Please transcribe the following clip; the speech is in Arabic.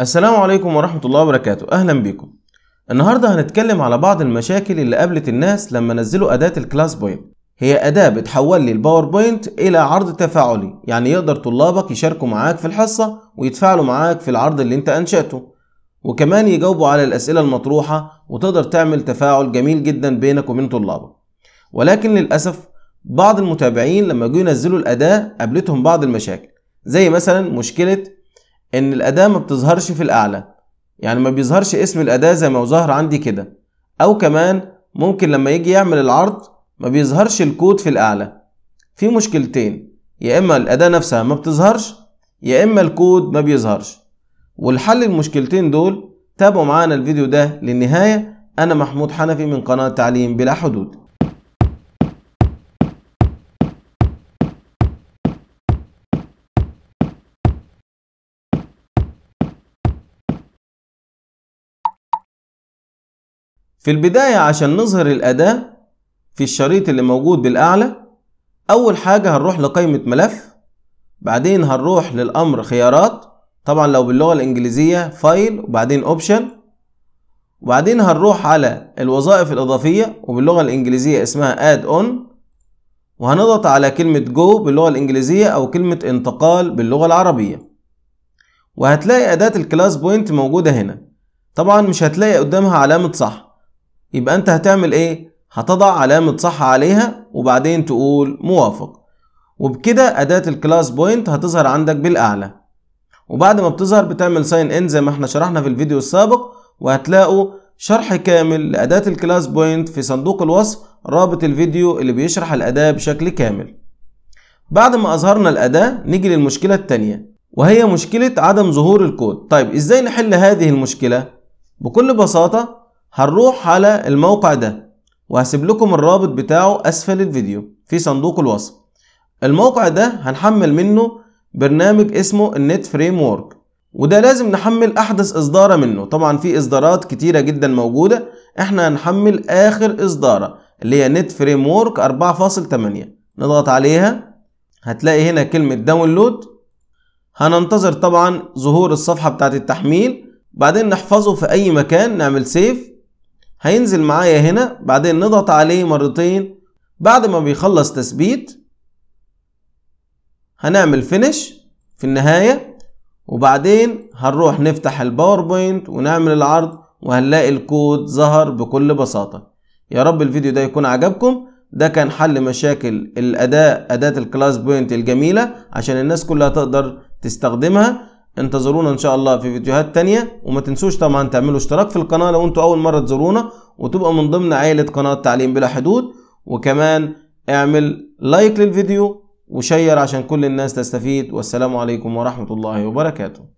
السلام عليكم ورحمة الله وبركاته أهلا بيكم النهاردة هنتكلم على بعض المشاكل اللي قابلت الناس لما نزلوا أداة الكلاس بوينت هي أداة بتحول لي الباوربوينت إلى عرض تفاعلي يعني يقدر طلابك يشاركوا معاك في الحصة ويتفاعلوا معاك في العرض اللي انت أنشأته وكمان يجاوبوا على الأسئلة المطروحة وتقدر تعمل تفاعل جميل جدا بينك وبين طلابك ولكن للأسف بعض المتابعين لما جوا ينزلوا الأداة قابلتهم بعض المشاكل زي مثلا مشكلة ان الاداه ما بتظهرش في الاعلى يعني ما بيظهرش اسم الاداه زي ما ظهر عندي كده او كمان ممكن لما يجي يعمل العرض ما بيظهرش الكود في الاعلى في مشكلتين يا اما الاداه نفسها ما بتظهرش يا اما الكود ما بيظهرش والحل المشكلتين دول تابعوا معانا الفيديو ده للنهايه انا محمود حنفي من قناه تعليم بلا حدود في البداية عشان نظهر الأداة في الشريط اللي موجود بالأعلى أول حاجة هنروح لقائمة ملف بعدين هنروح للأمر خيارات طبعا لو باللغة الإنجليزية فايل وبعدين أوبشن وبعدين هنروح على الوظائف الإضافية وباللغة الإنجليزية اسمها أد أون وهنضغط على كلمة جو باللغة الإنجليزية أو كلمة انتقال باللغة العربية وهتلاقي أداة الكلاس بوينت موجودة هنا طبعا مش هتلاقي قدامها علامة صح يبقى انت هتعمل ايه هتضع علامة صح عليها وبعدين تقول موافق وبكده أداة الكلاس بوينت هتظهر عندك بالأعلى وبعد ما بتظهر بتعمل ساين ان زي ما احنا شرحنا في الفيديو السابق وهتلاقوا شرح كامل لأداة الكلاس بوينت في صندوق الوصف رابط الفيديو اللي بيشرح الأداة بشكل كامل بعد ما أظهرنا الأداة نيجي للمشكلة التانية وهي مشكلة عدم ظهور الكود طيب إزاي نحل هذه المشكلة؟ بكل بساطة هنروح على الموقع ده وهسيب لكم الرابط بتاعه اسفل الفيديو في صندوق الوصف الموقع ده هنحمل منه برنامج اسمه النت فريم وورك وده لازم نحمل احدث اصدار منه طبعا في اصدارات كتيره جدا موجوده احنا هنحمل اخر اصداره اللي هي نت فريم وورك 4.8 نضغط عليها هتلاقي هنا كلمه داونلود هننتظر طبعا ظهور الصفحه بتاعه التحميل بعدين نحفظه في اي مكان نعمل سيف هينزل معايا هنا بعدين نضغط عليه مرتين بعد ما بيخلص تثبيت هنعمل فينش في النهاية وبعدين هنروح نفتح الباوربوينت ونعمل العرض وهنلاقي الكود ظهر بكل بساطة يا رب الفيديو ده يكون عجبكم ده كان حل مشاكل الأداة أداة الكلاس بوينت الجميلة عشان الناس كلها تقدر تستخدمها انتظرونا ان شاء الله في فيديوهات تانية وما تنسوش طبعا تعملوا اشتراك في القناة لو انتوا اول مرة تزورونا وتبقى من ضمن عائلة قناة تعليم بلا حدود وكمان اعمل لايك للفيديو وشير عشان كل الناس تستفيد والسلام عليكم ورحمة الله وبركاته